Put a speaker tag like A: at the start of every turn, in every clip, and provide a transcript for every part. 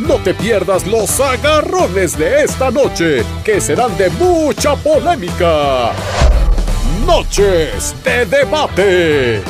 A: No te pierdas los agarrones de esta noche, que serán de mucha polémica. Noches de debate.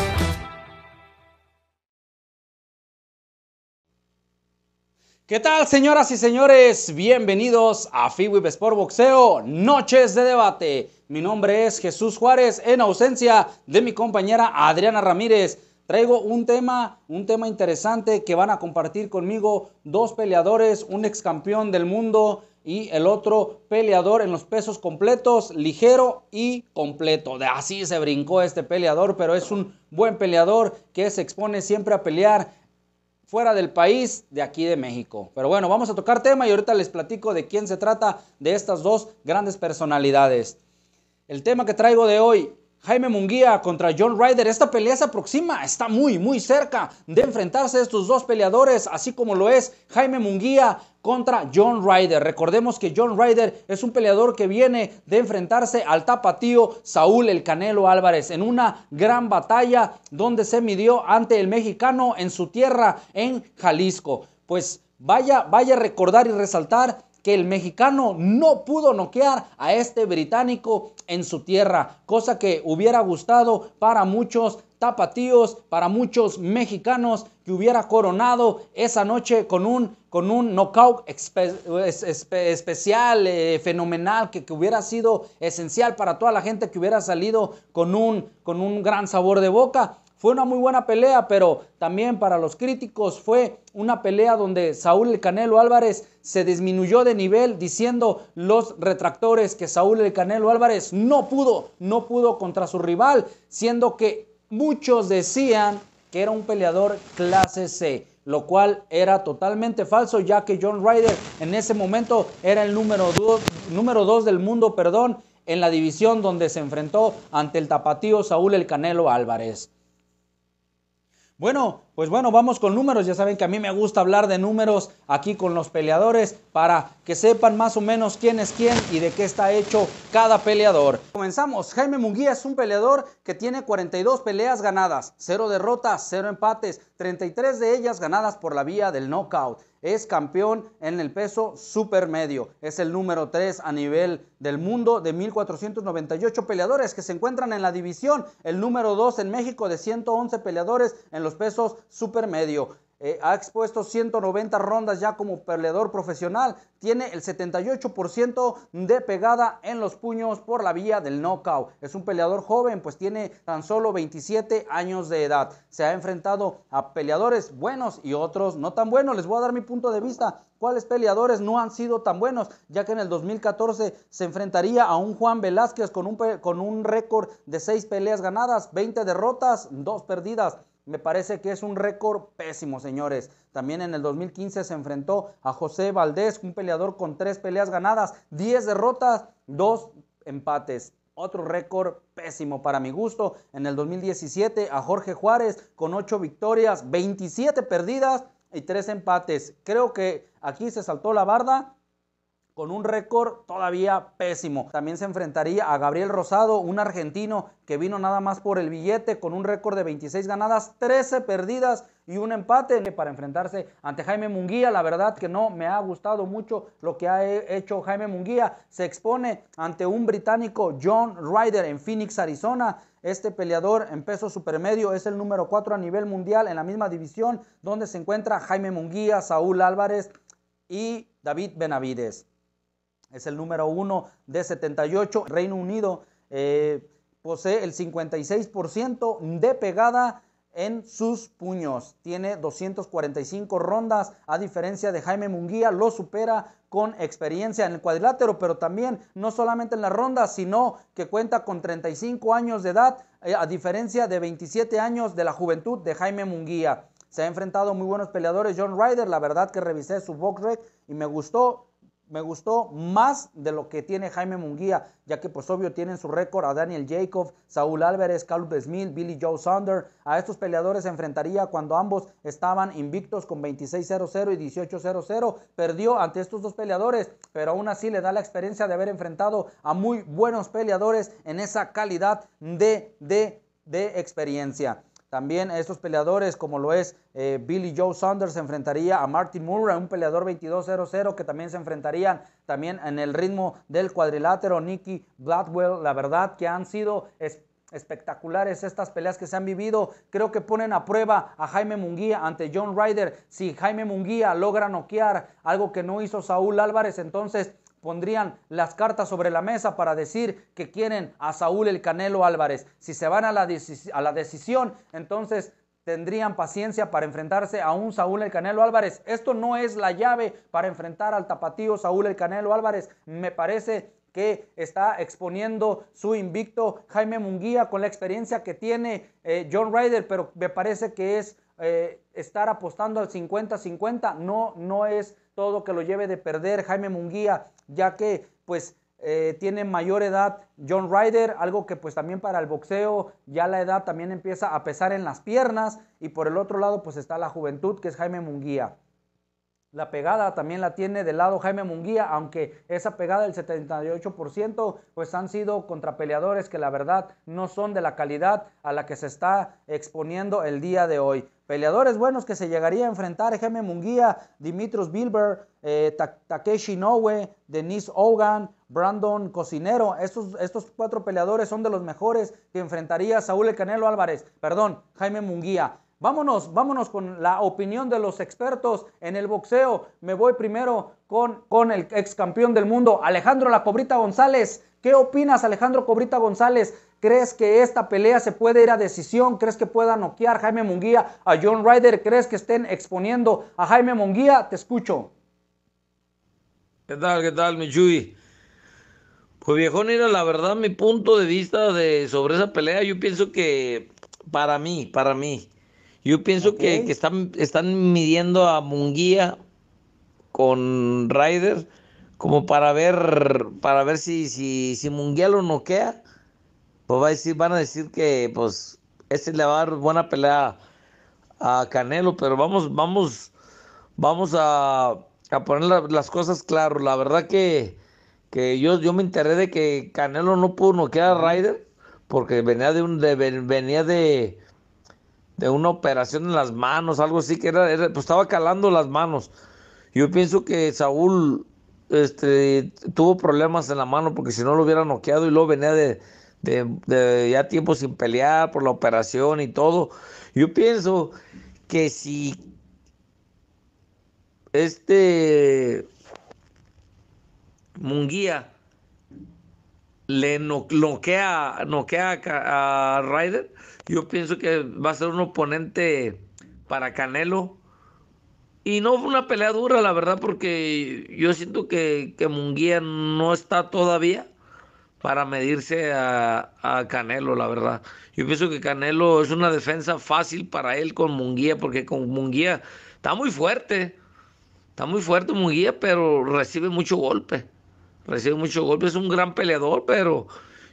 A: ¿Qué tal, señoras y señores? Bienvenidos a FIWIP Sport Boxeo, Noches de Debate. Mi nombre es Jesús Juárez, en ausencia de mi compañera Adriana Ramírez. Traigo un tema, un tema interesante que van a compartir conmigo dos peleadores, un ex campeón del mundo y el otro peleador en los pesos completos, ligero y completo. De así se brincó este peleador, pero es un buen peleador que se expone siempre a pelear fuera del país, de aquí de México. Pero bueno, vamos a tocar tema y ahorita les platico de quién se trata de estas dos grandes personalidades. El tema que traigo de hoy, Jaime Munguía contra John Ryder. Esta pelea se aproxima, está muy, muy cerca de enfrentarse estos dos peleadores, así como lo es Jaime Munguía contra John Ryder. Recordemos que John Ryder es un peleador que viene de enfrentarse al tapatío Saúl El Canelo Álvarez en una gran batalla donde se midió ante el mexicano en su tierra en Jalisco. Pues vaya, vaya a recordar y resaltar que el mexicano no pudo noquear a este británico en su tierra, cosa que hubiera gustado para muchos tapatíos, para muchos mexicanos que hubiera coronado esa noche con un, con un knockout especial, eh, fenomenal, que, hubiera sido esencial para toda la gente que hubiera salido con un, con un gran sabor de boca. Fue una muy buena pelea, pero también para los críticos fue una pelea donde Saúl el Canelo Álvarez se disminuyó de nivel diciendo los retractores que Saúl el Canelo Álvarez no pudo, no pudo contra su rival, siendo que muchos decían que era un peleador clase C, lo cual era totalmente falso, ya que John Ryder en ese momento era el número 2 dos del mundo, perdón, en la división donde se enfrentó ante el tapatío Saúl El Canelo Álvarez. Bueno, pues bueno, vamos con números. Ya saben que a mí me gusta hablar de números aquí con los peleadores para que sepan más o menos quién es quién y de qué está hecho cada peleador. Comenzamos. Jaime Munguía es un peleador que tiene 42 peleas ganadas, 0 derrotas, 0 empates, 33 de ellas ganadas por la vía del knockout. Es campeón en el peso supermedio. Es el número 3 a nivel del mundo de 1.498 peleadores que se encuentran en la división. El número 2 en México de 111 peleadores en los pesos supermedio. Eh, ha expuesto 190 rondas ya como peleador profesional. Tiene el 78% de pegada en los puños por la vía del knockout. Es un peleador joven, pues tiene tan solo 27 años de edad. Se ha enfrentado a peleadores buenos y otros no tan buenos. Les voy a dar mi punto de vista. ¿Cuáles peleadores no han sido tan buenos? Ya que en el 2014 se enfrentaría a un Juan Velázquez con un, con un récord de 6 peleas ganadas, 20 derrotas, 2 perdidas. Me parece que es un récord pésimo, señores. También en el 2015 se enfrentó a José Valdés, un peleador con tres peleas ganadas, diez derrotas, dos empates. Otro récord pésimo para mi gusto. En el 2017 a Jorge Juárez con ocho victorias, 27 perdidas y tres empates. Creo que aquí se saltó la barda con un récord todavía pésimo. También se enfrentaría a Gabriel Rosado, un argentino que vino nada más por el billete, con un récord de 26 ganadas, 13 perdidas y un empate para enfrentarse ante Jaime Munguía. La verdad que no me ha gustado mucho lo que ha hecho Jaime Munguía. Se expone ante un británico John Ryder en Phoenix, Arizona. Este peleador en peso supermedio es el número 4 a nivel mundial en la misma división donde se encuentra Jaime Munguía, Saúl Álvarez y David Benavides es el número uno de 78. Reino Unido eh, posee el 56% de pegada en sus puños. Tiene 245 rondas, a diferencia de Jaime Munguía, lo supera con experiencia en el cuadrilátero, pero también no solamente en las rondas, sino que cuenta con 35 años de edad, eh, a diferencia de 27 años de la juventud de Jaime Munguía. Se ha enfrentado a muy buenos peleadores John Ryder, la verdad que revisé su box y me gustó, me gustó más de lo que tiene Jaime Munguía, ya que pues obvio tienen su récord a Daniel Jacob, Saúl Álvarez, Carlos Smith, Billy Joe Sander. A estos peleadores se enfrentaría cuando ambos estaban invictos con 26-0-0 y 18-0-0. Perdió ante estos dos peleadores, pero aún así le da la experiencia de haber enfrentado a muy buenos peleadores en esa calidad de, de, de experiencia. También estos peleadores, como lo es eh, Billy Joe Saunders, se enfrentaría a Martin Murray, un peleador 22-0-0, que también se enfrentarían también en el ritmo del cuadrilátero. Nicky Gladwell, la verdad que han sido espectaculares estas peleas que se han vivido. Creo que ponen a prueba a Jaime Munguía ante John Ryder. Si Jaime Munguía logra noquear algo que no hizo Saúl Álvarez, entonces pondrían las cartas sobre la mesa para decir que quieren a Saúl el Canelo Álvarez. Si se van a la, a la decisión, entonces tendrían paciencia para enfrentarse a un Saúl El Canelo Álvarez. Esto no es la llave para enfrentar al tapatío Saúl El Canelo Álvarez. Me parece que está exponiendo su invicto Jaime Munguía con la experiencia que tiene eh, John Ryder, pero me parece que es eh, estar apostando al 50-50. No, no es todo que lo lleve de perder Jaime Munguía ya que pues eh, tiene mayor edad John Ryder, algo que pues también para el boxeo ya la edad también empieza a pesar en las piernas y por el otro lado pues está la juventud que es Jaime Munguía. La pegada también la tiene del lado Jaime Munguía, aunque esa pegada del 78% pues han sido contra peleadores que la verdad no son de la calidad a la que se está exponiendo el día de hoy. Peleadores buenos que se llegaría a enfrentar Jaime Munguía, Dimitros Bilber, eh, Takeshi Noe, Denise Hogan, Brandon Cocinero. Estos, estos cuatro peleadores son de los mejores que enfrentaría Saúl Canelo Álvarez, perdón, Jaime Munguía. Vámonos, vámonos con la opinión de los expertos en el boxeo. Me voy primero con, con el ex campeón del mundo, Alejandro La Cobrita González. ¿Qué opinas, Alejandro Cobrita González? ¿Crees que esta pelea se puede ir a decisión? ¿Crees que pueda noquear Jaime Munguía a John Ryder? ¿Crees que estén exponiendo a Jaime Munguía? Te escucho.
B: ¿Qué tal, qué tal, mi Pues viejo, era la verdad, mi punto de vista de, sobre esa pelea, yo pienso que para mí, para mí, yo pienso que, están, están midiendo a Munguía con Ryder como para ver para ver si, si, si Munguía lo noquea. Pues va a decir, van a decir que pues ese le va a dar buena pelea a Canelo, pero vamos, vamos, vamos a, a poner las cosas claras. La verdad que, que yo, me enteré de que Canelo no pudo noquear a Ryder porque venía de un venía de de una operación en las manos, algo así, que era, pues, estaba calando las manos. Yo pienso que Saúl este, tuvo problemas en la mano porque si no lo hubiera noqueado y luego venía de, de, ya tiempo sin pelear por la operación y todo. Yo pienso que si este Munguía le noquea, a, Ryder, yo pienso que va a ser un oponente para Canelo. Y no fue una pelea dura, la verdad, porque yo siento que, que Munguía no está todavía para medirse a, a, Canelo, la verdad. Yo pienso que Canelo es una defensa fácil para él con Munguía, porque con Munguía está muy fuerte, está muy fuerte Munguía, pero recibe mucho golpe recibe mucho golpe es un gran peleador, pero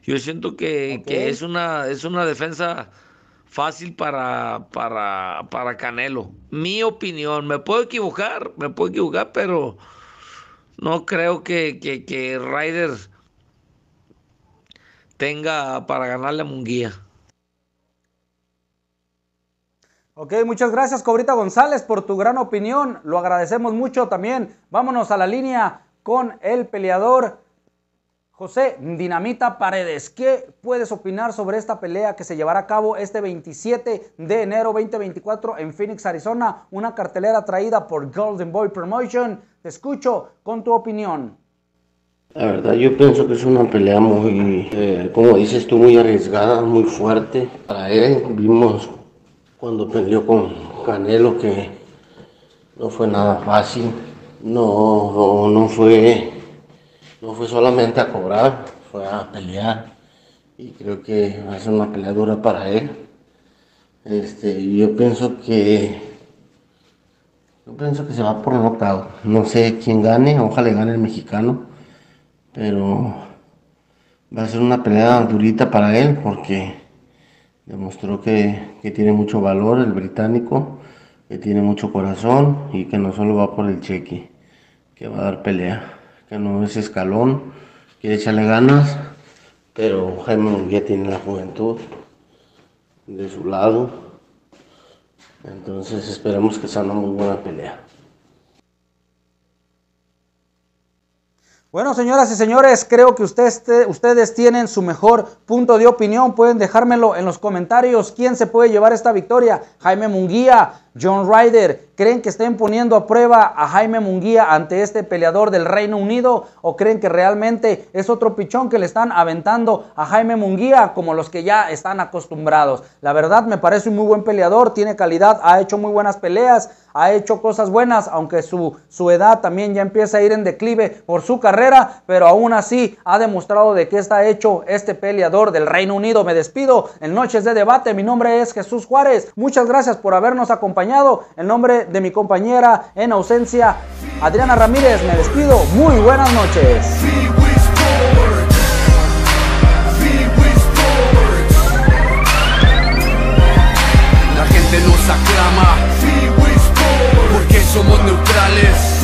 B: yo siento que, es, una, es una defensa fácil para, para, Canelo. Mi opinión, me puedo equivocar, me puedo equivocar, pero no creo que, que, que Ryder tenga para ganarle a Munguía.
A: Ok, muchas gracias Cobrita González por tu gran opinión, lo agradecemos mucho también. Vámonos a la línea con el peleador José Dinamita Paredes. ¿Qué puedes opinar sobre esta pelea que se llevará a cabo este 27 de enero 2024 en Phoenix, Arizona? Una cartelera traída por Golden Boy Promotion. Te escucho con tu opinión.
C: La verdad yo pienso que es una pelea muy, eh, como dices tú, muy arriesgada, muy fuerte. Para él vimos cuando peleó con Canelo que no fue nada fácil no, no, fue, no fue solamente a cobrar, fue a pelear. Y creo que va a ser una pelea dura para él. Este, yo pienso que yo pienso que se va por nocaut. No sé quién gane, ojalá gane el mexicano, pero va a ser una pelea durita para él porque demostró que, que, tiene mucho valor el británico, que tiene mucho corazón y que no solo va por el cheque que va a dar pelea, que no es escalón, quiere echarle ganas, pero Jaime Munguía tiene la juventud de su lado. Entonces esperamos que sea una muy buena pelea.
A: Bueno, señoras y señores, creo que ustedes, tienen su mejor punto de opinión. Pueden dejármelo en los comentarios. ¿Quién se puede llevar esta victoria? Jaime Munguía, John Ryder, ¿creen que estén poniendo a prueba a Jaime Munguía ante este peleador del Reino Unido? ¿O creen que realmente es otro pichón que le están aventando a Jaime Munguía como los que ya están acostumbrados? La verdad me parece un muy buen peleador, tiene calidad, ha hecho muy buenas peleas, ha hecho cosas buenas, aunque su, su edad también ya empieza a ir en declive por su carrera, pero aún así ha demostrado de qué está hecho este peleador del Reino Unido. Me despido en Noches de Debate, mi nombre es Jesús Juárez, muchas gracias por habernos acompañado el En nombre de mi compañera en ausencia, Adriana Ramírez, me despido. Muy buenas noches.
C: La gente nos aclama porque somos neutrales,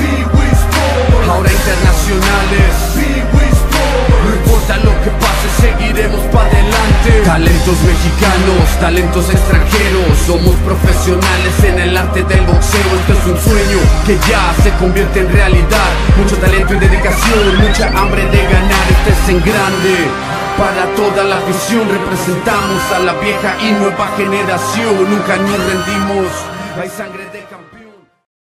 C: ahora internacionales lo que pase, seguiremos para adelante Talentos mexicanos, talentos extranjeros Somos profesionales en el arte del boxeo Esto es un sueño que ya se convierte en realidad Mucho talento y dedicación, mucha hambre de ganar Esto es en grande para toda la afición representamos a la vieja y nueva generación, nunca nos rendimos. Hay sangre